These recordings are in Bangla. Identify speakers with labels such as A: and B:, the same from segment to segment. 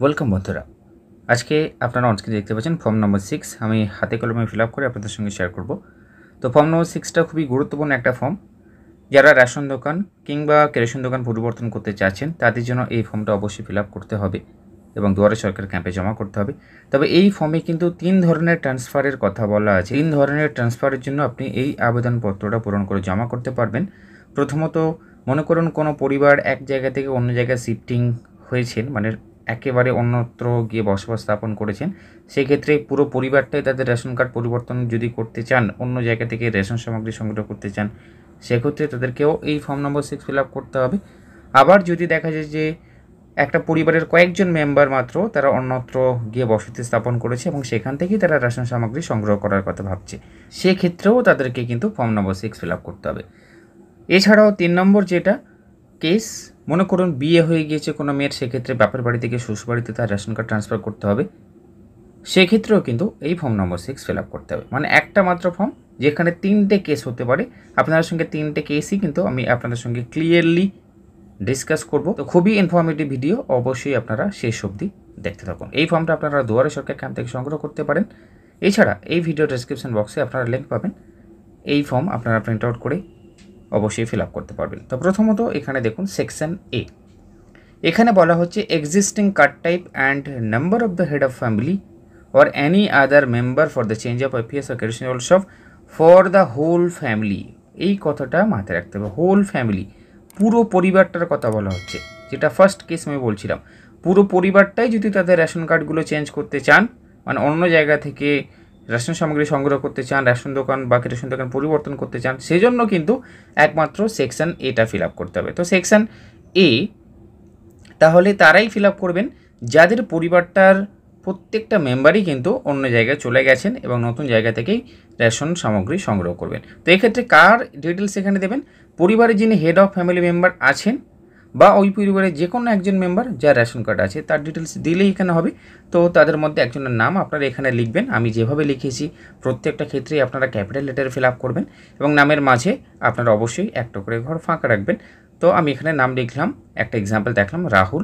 A: ওয়েলকাম বন্ধুরা আজকে আপনারা অনস্ক্রিন দেখতে পাচ্ছেন ফর্ম নম্বর সিক্স আমি হাতে কলমে ফিল আপ করে আপনাদের সঙ্গে শেয়ার করব তো ফর্ম নম্বর সিক্সটা খুবই গুরুত্বপূর্ণ একটা ফর্ম যারা রেশন দোকান কিংবা কেরোসিন দোকান পরিবর্তন করতে চাচ্ছেন তাদের জন্য এই ফর্মটা অবশ্যই ফিল করতে হবে এবং দুয়ারে সরকার ক্যাম্পে জমা করতে হবে তবে এই ফর্মে কিন্তু তিন ধরনের ট্রান্সফারের কথা বলা আছে তিন ধরনের ট্রান্সফারের জন্য আপনি এই আবেদনপত্রটা পূরণ করে জমা করতে পারবেন প্রথমত মনে করুন কোনো পরিবার এক জায়গা থেকে অন্য জায়গায় শিফটিং হয়েছেন মানে একেবারে অন্যত্র গিয়ে বসবাস স্থাপন করেছেন সেক্ষেত্রে পুরো পরিবারটাই তাদের রেশন কার্ড পরিবর্তন যদি করতে চান অন্য জায়গা থেকে রেশন সামগ্রী সংগ্রহ করতে চান সেক্ষেত্রে তাদেরকেও এই form number six fill up করতে হবে আবার যদি দেখা যায় যে একটা পরিবারের কয়েকজন মেম্বার মাত্র তারা অন্যত্র গিয়ে বসতি স্থাপন করেছে এবং সেখান থেকেই তারা রেশন সামগ্রী সংগ্রহ করার কথা ভাবছে সেক্ষেত্রেও তাদেরকে কিন্তু form number six fill up করতে হবে এছাড়াও তিন নম্বর যেটা কেস মনে করুন বিয়ে হয়ে গিয়েছে কোনো মেয়ের সেক্ষেত্রে বাপের বাড়ি থেকে শ্বশুর বাড়িতে তার রেশন কার্ড ট্রান্সফার করতে হবে সেক্ষেত্রেও কিন্তু এই form number six fill up করতে হবে মানে একটা মাত্র ফর্ম যেখানে তিনটে কেস হতে পারে আপনাদের সঙ্গে তিনটে কেসই কিন্তু আমি আপনাদের সঙ্গে ক্লিয়ারলি ডিসকাস করব তো খুবই ইনফরমেটিভ ভিডিও অবশ্যই আপনারা শেষ অবধি দেখতে থাকুন এই ফর্মটা আপনারা দুয়ারে সরকার ক্যাম্প থেকে সংগ্রহ করতে পারেন এছাড়া এই ভিডিও ডেসক্রিপশন বক্সে আপনারা লিঙ্ক পাবেন এই ফর্ম আপনারা প্রিন্ট আউট করে অবশ্যই ফিল করতে পারবেন তো প্রথমত এখানে দেখুন সেকশন এ এখানে বলা হচ্ছে existing card type and number of the head of family or any other member for the change of FPS or correction also for the whole family এই কথাটা মাথায় রাখতে হবে হোল ফ্যামিলি পুরো পরিবারটার কথা বলা হচ্ছে যেটা ফার্স্ট কেস আমি বলছিলাম পুরো পরিবারটাই যদি তাদের রেশন কার্ডগুলো চেঞ্জ করতে চান মানে অন্য জায়গা থেকে রেশন সামগ্রী সংগ্রহ করতে চান রেশন দোকান বা রেশন দোকান পরিবর্তন করতে চান সেই জন্য কিন্তু একমাত্র সেকশান এটা ফিল করতে হবে তো সেকশান এ তাহলে তারাই ফিল করবেন যাদের পরিবারটার প্রত্যেকটা মেম্বারই কিন্তু অন্য জায়গায় চলে গেছেন এবং নতুন জায়গা থেকেই রেশন সামগ্রী সংগ্রহ করবেন তো এক্ষেত্রে কার ডিটেলস এখানে দেবেন পরিবারের যিনি হেড অফ ফ্যামিলি মেম্বার আছেন বা ওই পরিবারের যে কোনো একজন মেম্বার যার রেশন কার্ড আছে তার ডিটেলস দিলেই এখানে হবে তো তাদের মধ্যে একজনের নাম আপনারা এখানে লিখবেন আমি যেভাবে লিখেছি প্রত্যেকটা ক্ষেত্রেই আপনারা ক্যাপিটাল লেটার ফিল আপ করবেন এবং নামের মাঝে আপনারা অবশ্যই একটা করে ঘর ফাঁকা রাখবেন তো আমি এখানে নাম লিখলাম একটা এক্সাম্পল দেখলাম রাহুল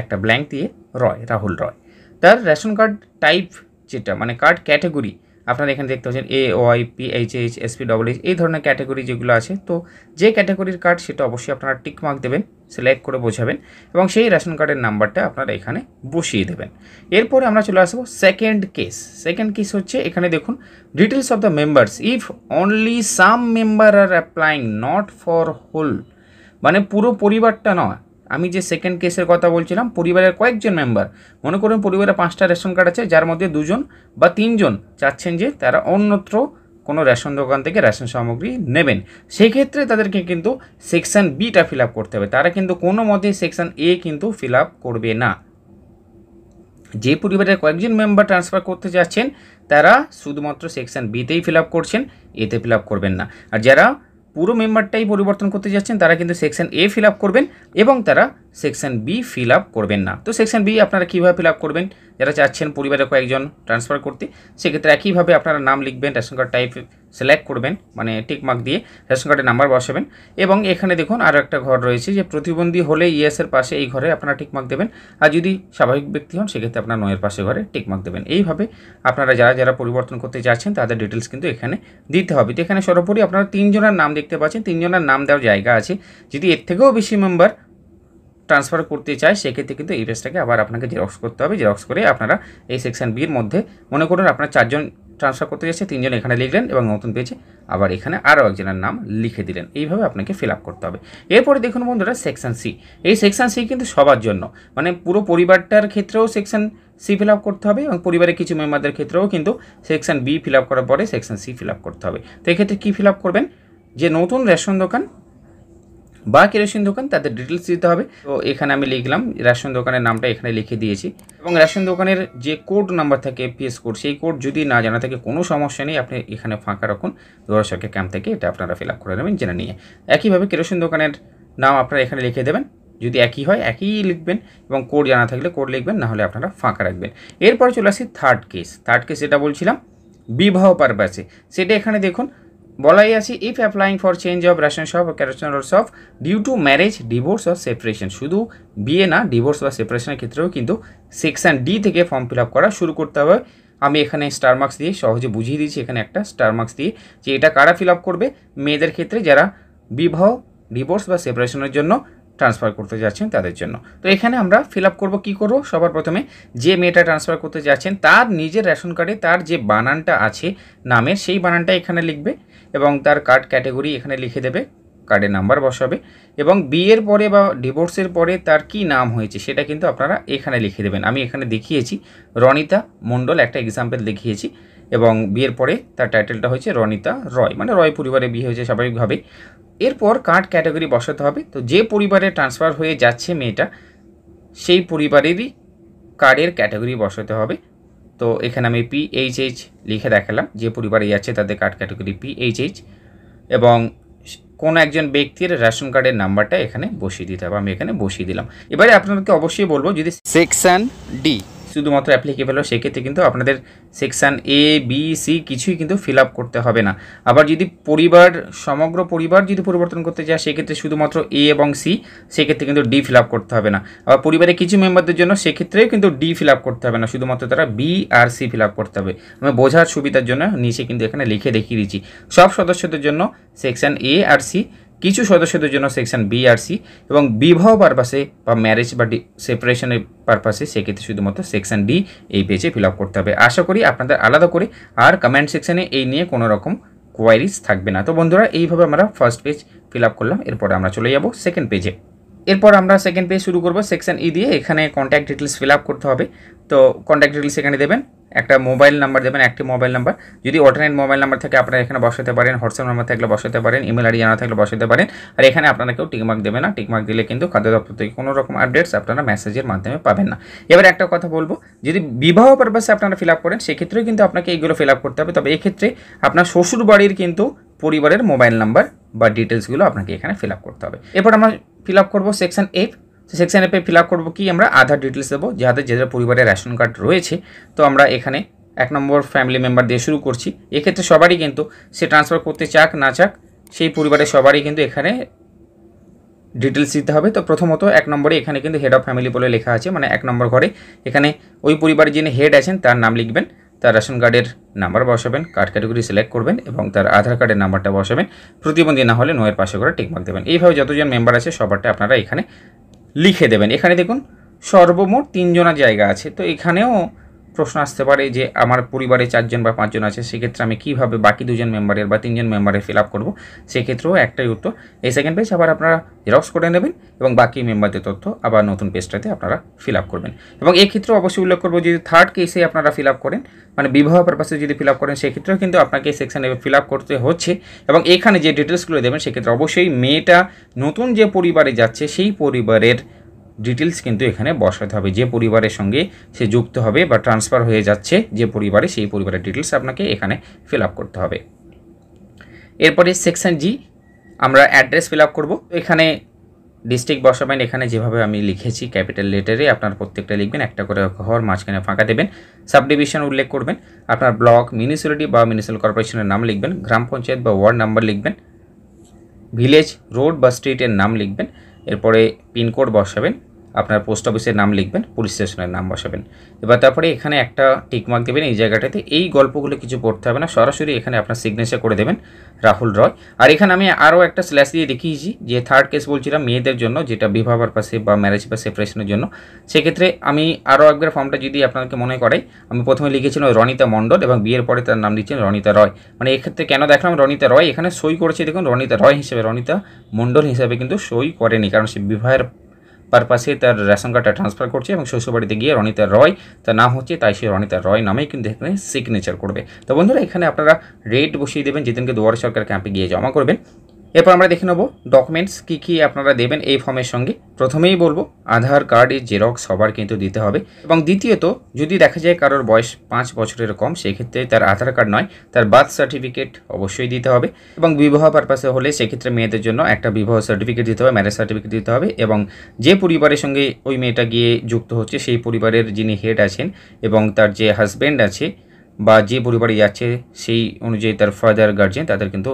A: একটা ব্ল্যাঙ্ক দিয়ে রয় রাহুল রয় তার রেশন কার্ড টাইপ যেটা মানে কার্ড ক্যাটাগরি আপনারা এখানে দেখতে পাচ্ছেন A Y P H H S P W H এই ধরনের ক্যাটাগরি যেগুলো আছে তো যে ক্যাটাগরির কার্ড সেটা অবশ্যই আপনারা টিক মার্ক দেবেন সিলেক্ট করে বোঝাবেন এবং সেই রেশন কার্ডের নাম্বারটা আপনারা এখানে বসিয়ে দেবেন এরপরে আমরা চলে আসবো সেকেন্ড কেস সেকেন্ড কেস হচ্ছে এখানে দেখুন details of the members if only some member are applying not for whole মানে পুরো পরিবারটা নয় আমি যে সেকেন্ড কেসের কথা বলছিলাম পরিবারের কয়েকজন মেম্বার মনে করুন পরিবারে পাঁচটা রেশন কার্ড আছে যার মধ্যে দুজন বা তিনজন চাচ্ছেন যে তারা অন্যত্র কোনো রেশন দোকান থেকে রেশন সামগ্রী নেবেন সেই ক্ষেত্রে তাদেরকে কিন্তু সেকশান বিটা ফিল আপ করতে হবে তারা কিন্তু কোনো মতে সেকশান এ কিন্তু ফিল আপ করবে না যে পরিবারের কয়েকজন মেম্বার ট্রান্সফার করতে যাচ্ছেন তারা শুধুমাত্র সেকশান বিতেই ফিল আপ করছেন এতে ফিল আপ করবেন না আর যারা পুরো মেম্বারটাই পরিবর্তন করতে যাচ্ছেন তারা কিন্তু সেকশন এ ফিল করবেন এবং তারা সেকশন বি ফিল আপ করবেন না তো সেকশন বি আপনারা কীভাবে ফিল আপ করবেন যারা চাচ্ছেন পরিবারের কয়েকজন ট্রান্সফার করতে সেক্ষেত্রে একইভাবে আপনারা নাম লিখবেন রেশন কার্ড টাইপ সিলেক্ট করবেন মানে টিকমার্ক দিয়ে রেশন কার্ডের নাম্বার বসাবেন এবং এখানে দেখুন আরও একটা ঘর রয়েছে যে প্রতিবন্ধী হলে ইএসের e পাশে এই ঘরে আপনারা টিকমার্ক দেবেন আর যদি স্বাভাবিক ব্যক্তি হন সেক্ষেত্রে আপনার নয়ের পাশে ঘরে টিকমার্ক দেবেন এইভাবে আপনারা যারা যারা পরিবর্তন করতে চাচ্ছেন তাদের ডিটেলস কিন্তু এখানে দিতে হবে তো এখানে সর্বোপরি আপনারা তিনজনের নাম দেখতে পাচ্ছেন তিনজনের নাম দেওয়ার জায়গা আছে যদি এর থেকেও বেশি মেম্বার ট্রান্সফার করতে চায় সেক্ষেত্রে কিন্তু এই পেজটাকে আবার আপনাকে জেরক্স করতে হবে জেরক্স করে আপনারা এই সেকশন বির মধ্যে মনে করুন আপনার চারজন ট্রান্সফার করতে চাইছে তিনজন এখানে লিখলেন এবং নতুন পেজে আবার এখানে আরও একজনের নাম লিখে দিলেন এইভাবে আপনাকে ফিল আপ করতে হবে এরপরে দেখুন বন্ধুরা সেকশন সি এই সেকশন সি কিন্তু সবার জন্য মানে পুরো পরিবারটার ক্ষেত্রেও সেকশন সি ফিল আপ করতে হবে এবং পরিবারের কিছু মেম্বারদের ক্ষেত্রেও কিন্তু সেকশন বি ফিল আপ করার পরে সেকশন সি ফিল আপ করতে হবে তো এক্ষেত্রে কী ফিল আপ করবেন যে নতুন রেশন দোকান বা কেরোসিন দোকান তাদের ডিটেলস দিতে হবে তো এখানে আমি লিখলাম রেশন দোকানের নামটা এখানে লিখে দিয়েছি এবং রেশন দোকানের যে কোড নাম্বার থাকে পিএস কোড সেই কোড যদি না জানা থাকে কোনো সমস্যা নেই আপনি এখানে ফাঁকা রাখুন দর্শকের ক্যাম্প থেকে এটা আপনারা ফিল আপ করে নেবেন জেনে নিয়ে একইভাবে কেরোসিন দোকানের নাম আপনারা এখানে লিখে দেবেন যদি একই হয় একই লিখবেন এবং কোড জানা থাকলে কোড লিখবেন নাহলে আপনারা ফাঁকা রাখবেন এরপর চলে আসি থার্ড কেস থার্ড কেস এটা বলছিলাম বিবাহ পারপাসে সেটা এখানে দেখুন বলাই আছে if applying for change of ration shop correction shop of due to marriage divorce of separation শুধু বিয়ে না ডিভোর্স বা সেপারেশনের ক্ষেত্রেও কিন্তু সেকশন ডি থেকে ফর্ম ফিল আপ করা শুরু করতে হবে আমি এখানে স্টার মার্কস দিয়ে সহজে বুঝিয়ে দিচ্ছি এখানে একটা স্টার মার্কস দিয়ে যে এটা কারা ফিল আপ করবে মেয়েদের ক্ষেত্রে যারা বিবাহ ডিভোর্স বা সেপারেশনের জন্য ট্রান্সফার করতে যাচ্ছেন তাদের জন্য তো এখানে আমরা ফিল আপ করবো কী করবো সবার প্রথমে যে মেয়েটা ট্রান্সফার করতে যাচ্ছেন তার নিজের রেশন কার্ডে তার যে বানানটা আছে নামের সেই বানানটা এখানে লিখবে এবং তার কার্ড ক্যাটেগরি এখানে লিখে দেবে কার্ডের নাম্বার বসাবে এবং বিয়ের পরে বা ডিভোর্সের পরে তার কি নাম হয়েছে সেটা কিন্তু আপনারা এখানে লিখে দেবেন আমি এখানে দেখিয়েছি রনিতা মণ্ডল একটা এক্সাম্পল দেখিয়েছি এবং বিয়ের পরে তার টাইটেলটা হয়েছে রনিতা রয় মানে রয় পরিবারে বিয়ে হয়েছে স্বাভাবিকভাবে এরপর কার্ড ক্যাটাগরি বসাতে হবে তো যে পরিবারে ট্রান্সফার হয়ে যাচ্ছে মেয়েটা সেই পরিবারেরই কার্ডের ক্যাটাগরি বসাতে হবে তো এখানে আমি পি এইচ এইচ লিখে দেখালাম যে পরিবারে আছে তাদের card category P H H এবং কোনো একজন ব্যক্তির রেশন কার্ডের নাম্বারটা এখানে বসিয়ে দিতে হবে আমি এখানে বসিয়ে দিলাম এবারে আপনাদেরকে অবশ্যই বলবো যদি সেকশান ডি শুধুমাত্র অ্যাপ্লিকেবল হয় সেক্ষেত্রে কিন্তু আপনাদের সেকশান এ বি সি কিছুই কিন্তু ফিল আপ করতে হবে না আবার যদি পরিবার সমগ্র পরিবার যদি পরিবর্তন করতে চায় সেক্ষেত্রে শুধুমাত্র এ এবং সি সেক্ষেত্রে কিন্তু ডি ফিল আপ করতে হবে না আবার পরিবারের কিছু মেম্বারদের জন্য সেক্ষেত্রেও কিন্তু ডি ফিল আপ করতে হবে না শুধুমাত্র তারা B R C fill up করতে হবে আমি বোঝার সুবিধার জন্য নিচে কিন্তু এখানে লিখে দেখিয়ে দিচ্ছি সব সদস্যদের জন্য সেকশান এ আর সি কিছু সদস্যদের জন্য সেকশন বি আর সি এবং বিবাহ পারপাসে বা ম্যারেজ বা সেপারেশনের পারপাসে সেক্ষেত্রে শুধুমাত্র সেকশন ডি এই পেজে ফিল করতে হবে আশা করি আপনাদের আলাদা করে আর কমেন্ট সেকশনে এই নিয়ে কোনো রকম কোয়ারিজ থাকবে না তো বন্ধুরা এইভাবে আমরা ফার্স্ট পেজ ফিল করলাম এরপরে আমরা চলে যাব সেকেন্ড পেজে এরপর আমরা সেকেন্ড পেজ শুরু করবো সেকশন ই e দিয়ে এখানে কন্ট্যাক্ট ডিটেলস ফিল করতে হবে তো কন্ট্যাক্ট ডিটেলস এখানে দেবেন একটা মোবাইল নাম্বার দেবেন একটি মোবাইল নাম্বার যদি অল্টারনেট মোবাইল নাম্বার থেকে আপনারা এখানে বসাতে পারেন হোয়াটসঅ্যাপ নাম্বার থাকলে বসাতে পারেন ইমেল আইডি জানা থাকলে বসাতে পারেন আর এখানে আপনারা কেউ টিকমার্ক দেবে না টিকমার্ক দিলে কিন্তু খাদ্য দপ্তর থেকে কোনো রকম আপডেটস আপনারা মেসেজের মাধ্যমে পাবেন না এবার একটা কথা বলবো যদি বিবাহ পারপাসে আপনারা ফিল আপ করেন সেক্ষেত্রেও কিন্তু আপনাকে এইগুলো ফিল আপ করতে হবে তবে এক্ষেত্রে আপনার শ্বশুর বাড়ির কিন্তু পরিবারের মোবাইল নাম্বার বা ডিটেলসগুলো আপনাকে এখানে ফিল আপ করতে হবে এরপর আমরা ফিল আপ করবো সেকশন এইট তো সেকশন এফে ফিল আপ করবো কি আমরা আধার ডিটেলস দেবো যাদের যাদের পরিবারে রেশন কার্ড রয়েছে তো আমরা এখানে এক নম্বর ফ্যামিলি মেম্বার দিয়ে শুরু করছি এক্ষেত্রে সবারই কিন্তু সে ট্রান্সফার করতে চাক না চাক সেই পরিবারের সবারই কিন্তু এখানে ডিটেলস দিতে হবে তো প্রথমত এক নম্বরে এখানে কিন্তু হেড অফ ফ্যামিলি বলে লেখা আছে মানে এক নম্বর ঘরে এখানে ওই পরিবারে যিনি হেড আছেন তার নাম লিখবেন তার রেশন কার্ডের নাম্বার বসাবেন কার্ড ক্যাটাগরি সিলেক্ট করবেন এবং তার আধার কার্ডের নাম্বারটা বসাবেন প্রতিবন্ধী না হলে নয়ের পাশে করে টিকমার্ক দেবেন এইভাবে যতজন মেম্বার আছে সবারটা আপনারা এখানে লিখে দেবেন এখানে দেখুন সর্বমোট তিনজনা জায়গা আছে তো এখানেও প্রশ্ন আসতে পারে যে আমার পরিবারে চারজন বা পাঁচজন আছে সেক্ষেত্রে আমি কীভাবে বাকি দুজন মেম্বারের বা তিনজন মেম্বারের ফিল আপ করবো সেক্ষেত্রেও একটাই উত্তর এই সেকেন্ড পেজ আবার আপনারা জেরক্স করে নেবেন এবং বাকি মেম্বারদের তথ্য আবার নতুন পেজটাতে আপনারা ফিল আপ করবেন এবং এক্ষেত্রে অবশ্যই উল্লেখ করবো যদি থার্ড কেসে আপনারা ফিল আপ করেন মানে বিবাহ পারপাসে যদি ফিল আপ করেন সেক্ষেত্রেও কিন্তু আপনাকে সেকশানে ফিল আপ করতে হচ্ছে এবং এখানে যে ডিটেলসগুলো দেবেন সেক্ষেত্রে অবশ্যই মেয়েটা নতুন যে পরিবারে যাচ্ছে সেই পরিবারের ডিটেলস কিন্তু এখানে বসাতে হবে যে পরিবারের সঙ্গে সে যুক্ত হবে বা ট্রান্সফার হয়ে যাচ্ছে যে পরিবারে সেই পরিবারের ডিটেলস আপনাকে এখানে ফিল করতে হবে এরপরে সেকশন জি আমরা অ্যাড্রেস ফিল আপ করবো এখানে ডিস্ট্রিক্ট বসাবেন এখানে যেভাবে আমি লিখেছি ক্যাপিটাল লেটারে আপনার প্রত্যেকটা লিখবেন একটা করে ঘর মাঝখানে ফাঁকা দেবেন সাবডিভিশন উল্লেখ করবেন আপনার ব্লক মিউনিসিপ্যালিটি বা মিউনিসিপ্যাল কর্পোরেশনের নাম লিখবেন গ্রাম পঞ্চায়েত বা ওয়ার্ড নাম্বার লিখবেন ভিলেজ রোড বা স্ট্রিটের নাম লিখবেন এরপরে পিনকোড বসাবেন আপনার পোস্ট অফিসের নাম লিখবেন পুলিশ স্টেশনের নাম বসাবেন এবার তারপরে এখানে একটা টিকমার্ক দেবেন এই জায়গাটাতে এই গল্পগুলো কিছু পড়তে হবে না সরাসরি এখানে আপনার সিগনেচার করে দেবেন রাহুল রয় আর এখানে আমি আরও একটা স্ল্যাশ দিয়ে দেখিয়েছি যে থার্ড কেস বলছিলাম মেয়েদের জন্য যেটা বিবাহ পারপাসে বা ম্যারেজ বা সেপারেশনের জন্য সেক্ষেত্রে আমি আরও একবার ফর্মটা যদি আপনাকে মনে করে আমি প্রথমে লিখেছিলাম রনিতা মণ্ডল এবং বিয়ের পরে তার নাম দিচ্ছেন রনিতা রয় মানে এক্ষেত্রে কেন দেখলাম রনিতা রয় এখানে সই করেছে দেখুন রনিতা রয় হিসেবে রনিতা মণ্ডল হিসাবে কিন্তু সই করেনি কারণ সে বিবাহের পারপাসে তার রেশন কার্ডটা ট্রান্সফার করছে এবং শ্বশুরবাড়িতে গিয়ে রনিতা রয় তার নাম হচ্ছে তাই সে রনিতা রয় নামেই কিন্তু এখানে সিগনেচার করবে তো বন্ধুরা এখানে আপনারা রেট বসিয়ে দেবেন যেদিনকে দুয়ার সরকার ক্যাম্পে গিয়ে জমা করবেন এরপর আমরা দেখে নেব ডকুমেন্টস কী কী আপনারা দেবেন এই ফর্মের সঙ্গে প্রথমেই বলবো আধার কার্ডের জেরক্স সবার কিন্তু দিতে হবে এবং দ্বিতীয়ত যদি দেখা যায় কারোর বয়স পাঁচ বছরের কম সেক্ষেত্রে তার আধার কার্ড নয় তার বার্থ সার্টিফিকেট অবশ্যই দিতে হবে এবং বিবাহ পারপাসে হলে সেক্ষেত্রে মেয়েদের জন্য একটা বিবাহ সার্টিফিকেট দিতে হবে ম্যারেজ সার্টিফিকেট দিতে হবে এবং যে পরিবারের সঙ্গে ওই মেয়েটা গিয়ে যুক্ত হচ্ছে সেই পরিবারের যিনি হেড আছেন এবং তার যে হাজব্যান্ড আছে বা যে পরিবারে যাচ্ছে সেই অনুযায়ী তার ফাদার গার্জেন তাদের কিন্তু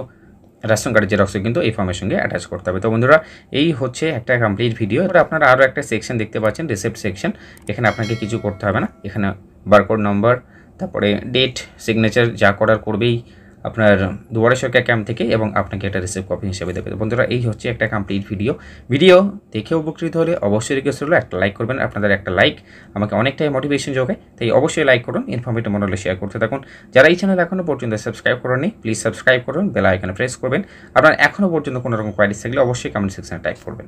A: রেশন কার্ডের জেরক্সও কিন্তু এই ফর্মের সঙ্গে অ্যাটাচ করতে হবে তো বন্ধুরা এই হচ্ছে একটা কমপ্লিট ভিডিও এবার আপনারা আরও একটা সেকশন দেখতে পাচ্ছেন রিসেপ্ট সেকশন এখানে আপনাকে কিছু করতে হবে না এখানে বারকোড নম্বর তারপরে ডেট সিগনেচার যা করার করবেই আপনার দুয়ারে সরকার ক্যাম্প থেকে এবং আপনাকে একটা রিসিভ কপি হিসেবে দেবে বন্ধুরা এই হচ্ছে একটা কমপ্লিট ভিডিও ভিডিও দেখে উপকৃত হলে অবশ্যই রিকোয়েস্ট হলো একটা লাইক করবেন আপনাদের একটা লাইক আমাকে অনেকটাই মোটিভেশন যোগায় তাই অবশ্যই লাইক করুন ইনফরমেটিভ মডেলে শেয়ার করতে থাকুন যারা এই চ্যানেল এখনও পর্যন্ত সাবস্ক্রাইব করেননি প্লিজ সাবস্ক্রাইব করুন বেলা এখানে প্রেস করবেন আপনার এখনও পর্যন্ত কোনো রকম কোয়ারিজ থাকলে অবশ্যই কমেন্ট সেকশানে টাইপ করবেন